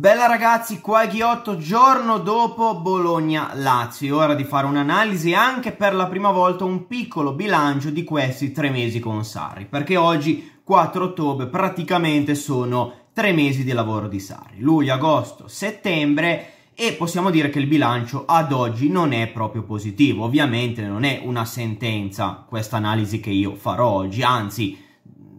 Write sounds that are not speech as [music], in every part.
Bella ragazzi, qua è Ghiotto, giorno dopo Bologna-Lazio, ora di fare un'analisi anche per la prima volta un piccolo bilancio di questi tre mesi con Sarri, perché oggi 4 ottobre praticamente sono tre mesi di lavoro di Sarri, luglio, agosto, settembre e possiamo dire che il bilancio ad oggi non è proprio positivo, ovviamente non è una sentenza questa analisi che io farò oggi, anzi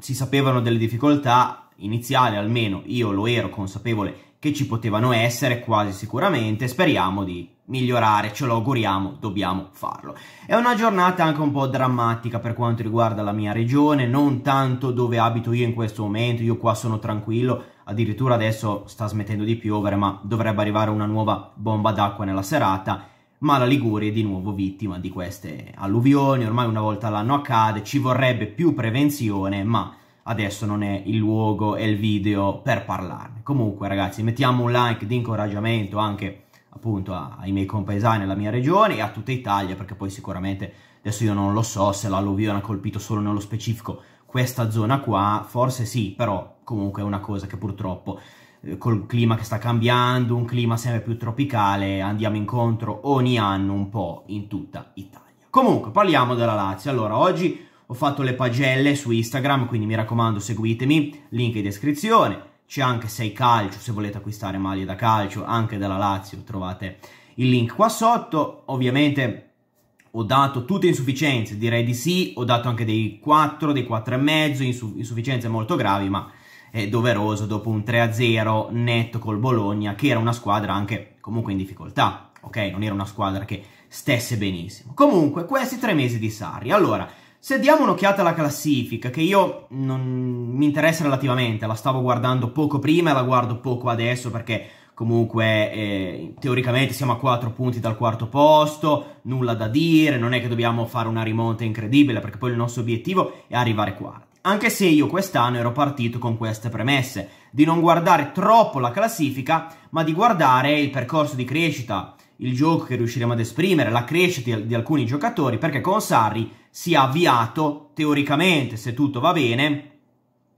si sapevano delle difficoltà iniziali, almeno io lo ero consapevole che ci potevano essere quasi sicuramente, speriamo di migliorare, ce lo auguriamo, dobbiamo farlo. È una giornata anche un po' drammatica per quanto riguarda la mia regione, non tanto dove abito io in questo momento, io qua sono tranquillo, addirittura adesso sta smettendo di piovere, ma dovrebbe arrivare una nuova bomba d'acqua nella serata, ma la Liguria è di nuovo vittima di queste alluvioni, ormai una volta all'anno accade, ci vorrebbe più prevenzione, ma adesso non è il luogo e il video per parlarne. Comunque ragazzi mettiamo un like di incoraggiamento anche appunto ai miei compaesani alla mia regione e a tutta Italia perché poi sicuramente adesso io non lo so se l'alluvione ha colpito solo nello specifico questa zona qua, forse sì, però comunque è una cosa che purtroppo eh, col clima che sta cambiando, un clima sempre più tropicale, andiamo incontro ogni anno un po' in tutta Italia. Comunque parliamo della Lazio. Allora, oggi ho fatto le pagelle su Instagram, quindi mi raccomando seguitemi, link in descrizione. C'è anche 6 calcio, se volete acquistare maglie da calcio, anche dalla Lazio, trovate il link qua sotto. Ovviamente ho dato tutte insufficienze, direi di sì, ho dato anche dei 4, dei 4,5, insu- insufficienze molto gravi, ma è doveroso dopo un 3-0 netto col Bologna, che era una squadra anche comunque in difficoltà, ok? Non era una squadra che stesse benissimo. Comunque, questi tre mesi di Sarri, allora... Se diamo un'occhiata alla classifica, che io non mi interessa relativamente, la stavo guardando poco prima e la guardo poco adesso perché comunque eh, teoricamente siamo a 4 punti dal quarto posto, nulla da dire, non è che dobbiamo fare una rimonta incredibile perché poi il nostro obiettivo è arrivare quarti. Anche se io quest'anno ero partito con queste premesse, di non guardare troppo la classifica, ma di guardare il percorso di crescita, il gioco che riusciremo ad esprimere, la crescita di alcuni giocatori, perché con Sarri sia avviato, teoricamente, se tutto va bene,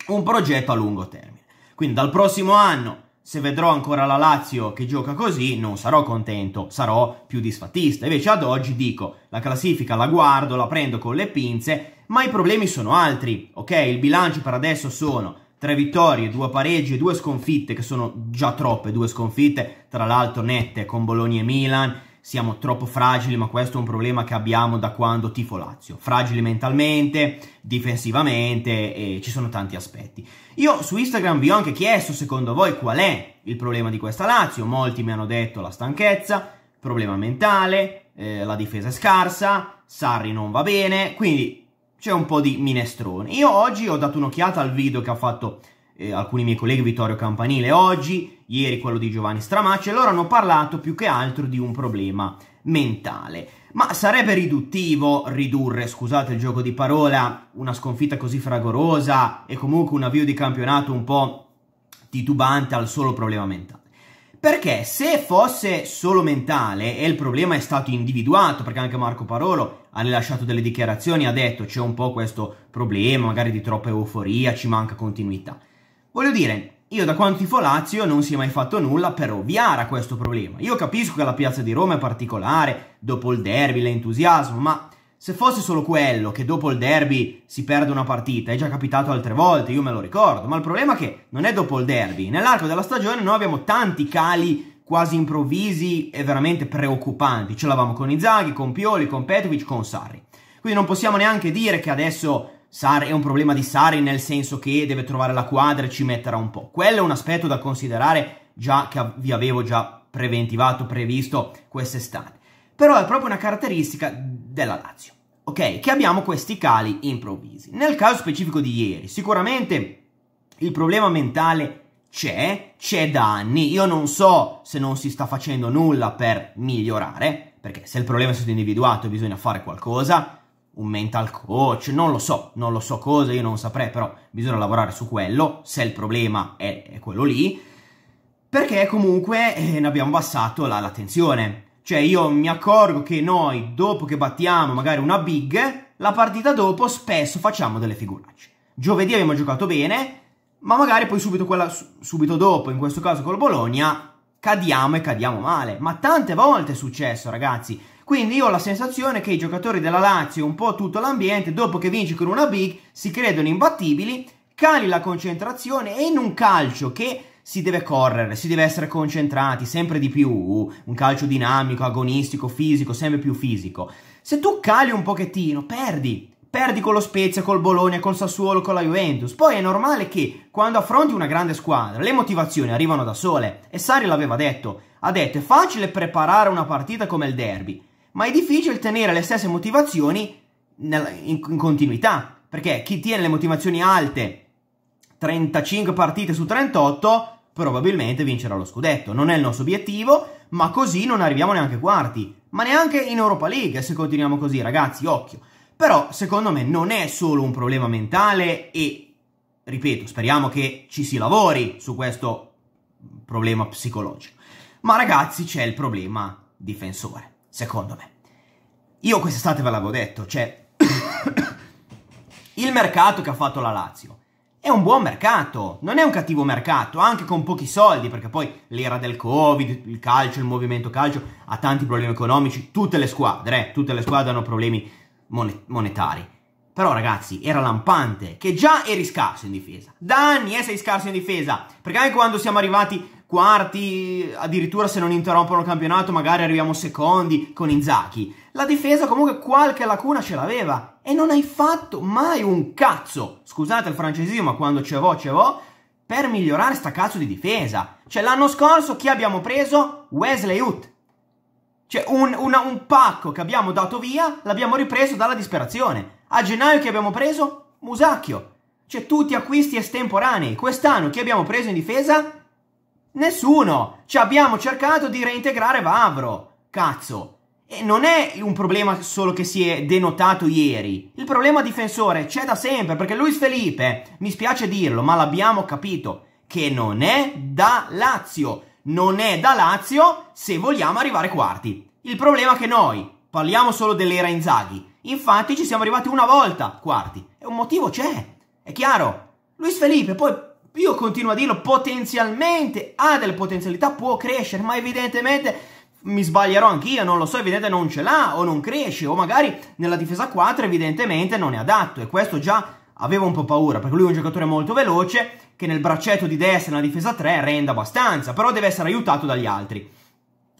un progetto a lungo termine. Quindi dal prossimo anno, se vedrò ancora la Lazio che gioca così, non sarò contento, sarò più disfattista. Invece ad oggi dico, la classifica la guardo, la prendo con le pinze, ma i problemi sono altri, ok? Il bilancio per adesso sono tre vittorie, due pareggi e due sconfitte, che sono già troppe, due sconfitte, tra l'altro nette, con Bologna e Milan, siamo troppo fragili, ma questo è un problema che abbiamo da quando tifo Lazio. Fragili mentalmente, difensivamente e ci sono tanti aspetti. Io su Instagram vi ho anche chiesto secondo voi qual è il problema di questa Lazio, molti mi hanno detto la stanchezza, problema mentale, eh, la difesa è scarsa, Sarri non va bene, quindi c'è un po' di minestrone. Io oggi ho dato un'occhiata al video che ha fatto eh, alcuni miei colleghi, Vittorio Campanile oggi, ieri quello di Giovanni Stramacci, e loro hanno parlato più che altro di un problema mentale. Ma sarebbe riduttivo ridurre, scusate il gioco di parola, una sconfitta così fragorosa e comunque un avvio di campionato un po' titubante al solo problema mentale. Perché se fosse solo mentale e il problema è stato individuato, perché anche Marco Parolo ha rilasciato delle dichiarazioni, ha detto c'è un po' questo problema, magari di troppa euforia, ci manca continuità. Voglio dire, io da Lazio non si è mai fatto nulla per ovviare a questo problema. Io capisco che la piazza di Roma è particolare, dopo il derby l'entusiasmo, ma se fosse solo quello che dopo il derby si perde una partita, è già capitato altre volte, io me lo ricordo, ma il problema è che non è dopo il derby. Nell'arco della stagione noi abbiamo tanti cali quasi improvvisi e veramente preoccupanti. Ce l'avamo con Izaghi, con Pioli, con Petrovic, con Sarri. Quindi non possiamo neanche dire che adesso Sar è un problema di Sari nel senso che deve trovare la quadra e ci metterà un po'. Quello è un aspetto da considerare già che vi avevo già preventivato, previsto quest'estate. Però è proprio una caratteristica della Lazio, ok? Che abbiamo questi cali improvvisi. Nel caso specifico di ieri, sicuramente il problema mentale c'è, c'è da anni. Io non so se non si sta facendo nulla per migliorare, perché se il problema è stato individuato bisogna fare qualcosa un mental coach, non lo so, non lo so cosa, io non saprei, però bisogna lavorare su quello, se il problema è, è quello lì, perché comunque eh, ne abbiamo abbassato la, la, tensione. Cioè io mi accorgo che noi, dopo che battiamo magari una big, la partita dopo spesso facciamo delle figuracce. Giovedì abbiamo giocato bene, ma magari poi subito, quella, subito dopo, in questo caso col Bologna, cadiamo e cadiamo male. Ma tante volte è successo, ragazzi quindi io ho la sensazione che i giocatori della Lazio, un po' tutto l'ambiente, dopo che vinci con una big, si credono imbattibili, cali la concentrazione e in un calcio che si deve correre, si deve essere concentrati sempre di più, un calcio dinamico, agonistico, fisico, sempre più fisico. Se tu cali un pochettino, perdi, perdi con lo Spezia, col Bologna, col Sassuolo, con la Juventus. Poi è normale che quando affronti una grande squadra le motivazioni arrivano da sole. E Sari l'aveva detto. Ha detto è facile preparare una partita come il derby ma è difficile tenere le stesse motivazioni in continuità, perché chi tiene le motivazioni alte 35 partite su 38 probabilmente vincerà lo scudetto. Non è il nostro obiettivo, ma così non arriviamo neanche ai quarti, ma neanche in Europa League se continuiamo così, ragazzi, occhio. Però secondo me non è solo un problema mentale e ripeto, speriamo che ci si lavori su questo problema psicologico. Ma ragazzi, c'è il problema difensore secondo me. Io quest'estate ve l'avevo detto, cioè [coughs] il mercato che ha fatto la Lazio è un buon mercato, non è un cattivo mercato, anche con pochi soldi, perché poi l'era del Covid, il calcio, il movimento calcio ha tanti problemi economici, tutte le squadre, eh, tutte le squadre hanno problemi monetari. Però ragazzi, era lampante, che già eri scarso in difesa. Da anni eh, sei scarso in difesa, perché anche quando siamo arrivati quarti, addirittura se non interrompono il campionato magari arriviamo secondi con Inzaghi. La difesa comunque qualche lacuna ce l'aveva e non hai fatto mai un cazzo, scusate il francesismo ma quando ce vo ce vo, per migliorare sta cazzo di difesa. Cioè l'anno scorso chi abbiamo preso? Wesley Ut. Cioè un, una, un pacco che abbiamo dato via l'abbiamo ripreso dalla disperazione. A gennaio che abbiamo preso? Musacchio. Cioè tutti acquisti estemporanei. Quest'anno chi abbiamo preso in difesa? Nessuno! Ci abbiamo cercato di reintegrare Vavro! Cazzo! E non è un problema solo che si è denotato ieri. Il problema difensore c'è da sempre, perché Luis Felipe, mi spiace dirlo, ma l'abbiamo capito, che non è da Lazio. Non è da Lazio se vogliamo arrivare quarti. Il problema è che noi parliamo solo dell'era Inzaghi. Infatti ci siamo arrivati una volta quarti. E un motivo c'è. È chiaro. Luis Felipe poi io continuo a dirlo, potenzialmente ha delle potenzialità, può crescere, ma evidentemente mi sbaglierò anch'io, non lo so, evidentemente non ce l'ha o non cresce, o magari nella difesa 4 evidentemente non è adatto e questo già avevo un po' paura, perché lui è un giocatore molto veloce che nel braccetto di destra nella difesa 3 rende abbastanza, però deve essere aiutato dagli altri.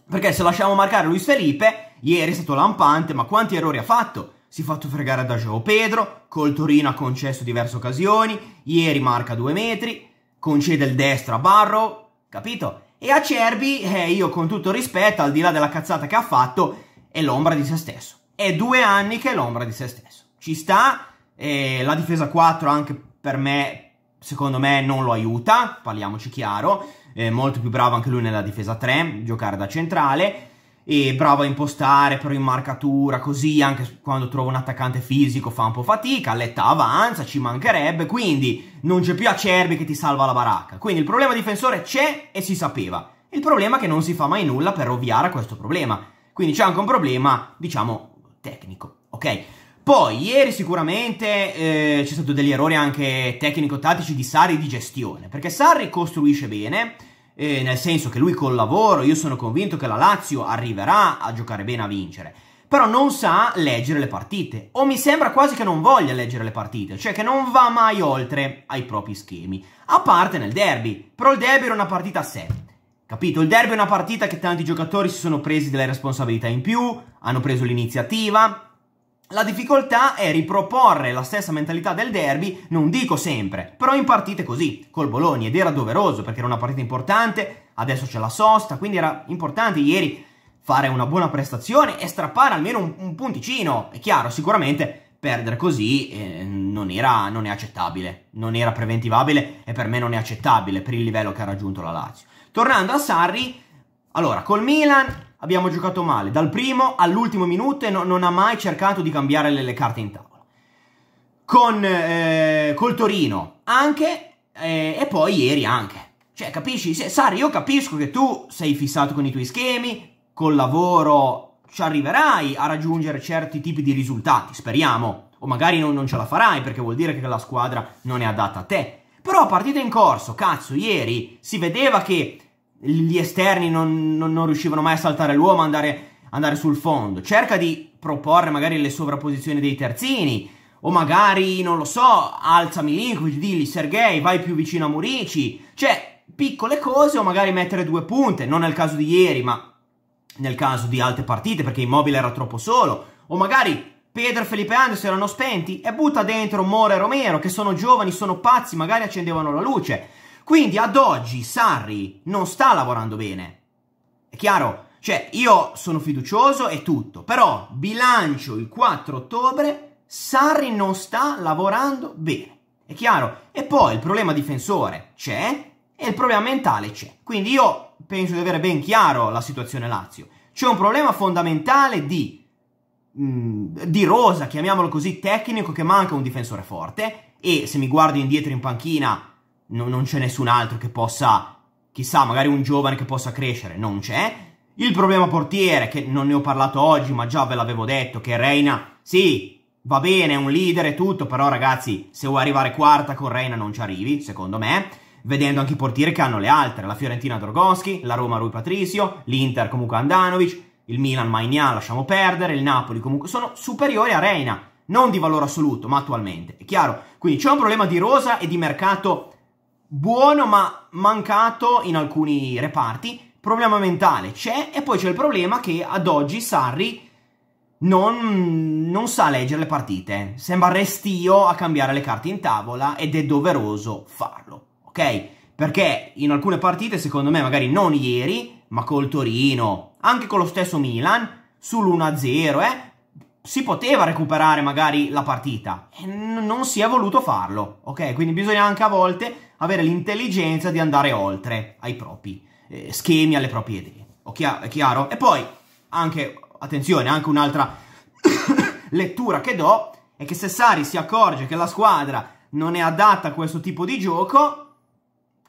Perché se lasciamo marcare Luis Felipe, ieri è stato lampante, ma quanti errori ha fatto? Si è fatto fregare da Joao Pedro, col Torino ha concesso diverse occasioni, ieri marca 2 metri, concede il destro a Barrow, capito? E a Cerbi, eh, io con tutto rispetto, al di là della cazzata che ha fatto, è l'ombra di se stesso. È due anni che è l'ombra di se stesso. Ci sta, eh, la difesa 4 anche per me, secondo me, non lo aiuta, parliamoci chiaro. È eh, molto più bravo anche lui nella difesa 3, giocare da centrale e bravo a impostare, però in marcatura, così anche quando trova un attaccante fisico fa un po' fatica, Letta avanza, ci mancherebbe, quindi non c'è più Acerbi che ti salva la baracca. Quindi il problema difensore c'è e si sapeva. Il problema è che non si fa mai nulla per ovviare a questo problema. Quindi c'è anche un problema, diciamo, tecnico, ok? Poi, ieri sicuramente eh, c'è stato degli errori anche tecnico-tattici di Sarri di gestione, perché Sarri costruisce bene, eh, nel senso che lui col lavoro, io sono convinto che la Lazio arriverà a giocare bene a vincere, però non sa leggere le partite, o mi sembra quasi che non voglia leggere le partite, cioè che non va mai oltre ai propri schemi, a parte nel derby, però il derby era una partita a sé, Capito? Il derby è una partita che tanti giocatori si sono presi delle responsabilità in più, hanno preso l'iniziativa, la difficoltà è riproporre la stessa mentalità del derby, non dico sempre, però in partite così, col Bologna, ed era doveroso perché era una partita importante, adesso c'è la sosta, quindi era importante ieri fare una buona prestazione e strappare almeno un, un punticino. È chiaro, sicuramente perdere così eh, non, era, non è accettabile, non era preventivabile e per me non è accettabile per il livello che ha raggiunto la Lazio. Tornando a Sarri, allora, col Milan abbiamo giocato male dal primo all'ultimo minuto e no, non ha mai cercato di cambiare le, le carte in tavola. Con, eh, col Torino anche eh, e poi ieri anche. Cioè, capisci? Se, Sari, io capisco che tu sei fissato con i tuoi schemi, col lavoro ci arriverai a raggiungere certi tipi di risultati, speriamo. O magari non, non ce la farai perché vuol dire che la squadra non è adatta a te. Però partita in corso, cazzo, ieri si vedeva che gli esterni non, non, non riuscivano mai a saltare l'uomo, andare, andare sul fondo. Cerca di proporre magari le sovrapposizioni dei terzini, o magari, non lo so, alza Milinkovic, digli Sergei, vai più vicino a Murici. Cioè, piccole cose o magari mettere due punte, non nel caso di ieri, ma nel caso di altre partite, perché Immobile era troppo solo. O magari Pedro, e Felipe Anderson erano spenti e butta dentro Mora e Romero, che sono giovani, sono pazzi, magari accendevano la luce. Quindi ad oggi Sarri non sta lavorando bene. È chiaro? Cioè, io sono fiducioso e tutto, però bilancio il 4 ottobre, Sarri non sta lavorando bene. È chiaro? E poi il problema difensore c'è e il problema mentale c'è. Quindi io penso di avere ben chiaro la situazione Lazio. C'è un problema fondamentale di, mh, mm, di rosa, chiamiamolo così, tecnico, che manca un difensore forte e se mi guardo indietro in panchina no, non c'è nessun altro che possa, chissà, magari un giovane che possa crescere, non c'è. Il problema portiere, che non ne ho parlato oggi, ma già ve l'avevo detto, che Reina, sì, va bene, è un leader e tutto, però ragazzi, se vuoi arrivare quarta con Reina non ci arrivi, secondo me. Vedendo anche i portieri che hanno le altre, la Fiorentina Drogonski, la Roma Rui Patricio, l'Inter comunque Andanovic, il Milan Maignan lasciamo perdere, il Napoli comunque sono superiori a Reina, non di valore assoluto, ma attualmente, è chiaro? Quindi c'è un problema di rosa e di mercato buono ma mancato in alcuni reparti. Problema mentale c'è e poi c'è il problema che ad oggi Sarri non, non, sa leggere le partite. Sembra restio a cambiare le carte in tavola ed è doveroso farlo, ok? Perché in alcune partite, secondo me, magari non ieri, ma col Torino, anche con lo stesso Milan, sull'1-0, eh, si poteva recuperare magari la partita e non si è voluto farlo, ok? Quindi bisogna anche a volte avere l'intelligenza di andare oltre ai propri eh, schemi, alle proprie idee, ok? È chiaro? E poi, anche, attenzione, anche un'altra [coughs] lettura che do è che se Sari si accorge che la squadra non è adatta a questo tipo di gioco,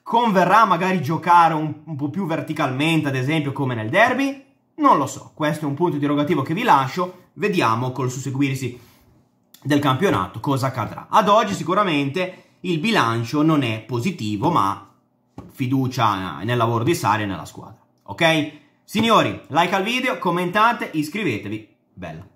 converrà magari giocare un, un po' più verticalmente, ad esempio, come nel derby? Non lo so, questo è un punto interrogativo che vi lascio, Vediamo col susseguirsi del campionato cosa accadrà. Ad oggi sicuramente il bilancio non è positivo, ma fiducia nel lavoro di Sari e nella squadra. Ok? Signori, like al video, commentate, iscrivetevi. Bella.